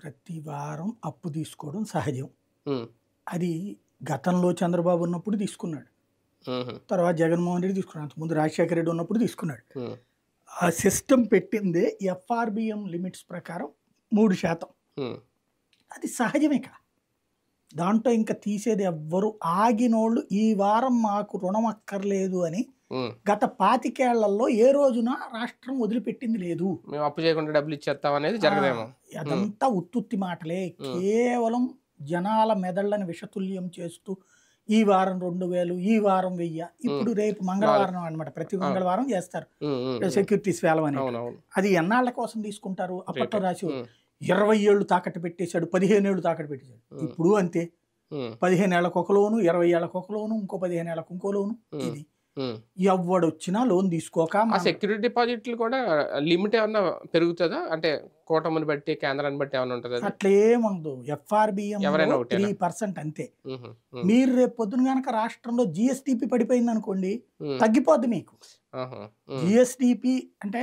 ప్రతి వారం అప్పు తీసుకోవడం సహజం అది గతంలో చంద్రబాబు ఉన్నప్పుడు తీసుకున్నాడు తర్వాత జగన్మోహన్ రెడ్డి తీసుకున్నాడు అంతకుముందు రాజశేఖర రెడ్డి ఉన్నప్పుడు తీసుకున్నాడు ఆ సిస్టమ్ పెట్టిందే ఎఫ్ఆర్బిఎం లిమిట్స్ ప్రకారం మూడు శాతం అది సహజమే కదా దాంట్లో ఇంకా తీసేది ఎవ్వరు ఆగినోళ్ళు ఈ వారం మాకు రుణం అక్కర్లేదు అని గత పాతికేళ్లలో ఏ రోజున రాష్ట్రం వదిలిపెట్టింది లేదు మేము అప్పు చేయకుండా డబ్బులు ఇచ్చేస్తామనేది అనేది జరగదేమో అదంతా ఉత్తుత్తి మాటలే కేవలం జనాల మెదళ్ళని విషతుల్యం చేస్తూ ఈ వారం రెండు వేలు ఈ వారం వెయ్యి ఇప్పుడు రేపు మంగళవారం అనమాట ప్రతి మంగళవారం చేస్తారు సెక్యూరిటీస్ వేలం అని అది ఎన్నాళ్ల కోసం తీసుకుంటారు అప్పట్లో రాసి ఇరవై ఏళ్ళు తాకట్టు పెట్టేశాడు పదిహేను ఏళ్ళు తాకట్టు పెట్టేశాడు ఇప్పుడు అంతే పదిహేను ఏళ్ళకు ఒక లోను ఇరవై ఏళ్ళకు ఒక లోను ఇంకో పదిహేను ఏళ్ళకు ఇంకో లోను ఇది ఎవడొచ్చినా లోన్ తీసుకోక సెక్యూరిటీ డిపాజిట్లు కూడా లిమిట్ ఏమన్నా పెరుగుతుందా అంటే కూటమిని బట్టి కేంద్రాన్ని బట్టి ఏమైనా ఉంటుంది అట్లేముందు ఎఫ్ఆర్బిఎం త్రీ పర్సెంట్ అంతే మీరు రేపు పొద్దున గనక రాష్ట్రంలో జిఎస్టిపి పడిపోయింది అనుకోండి తగ్గిపోద్ది మీకు జిఎస్టిపి అంటే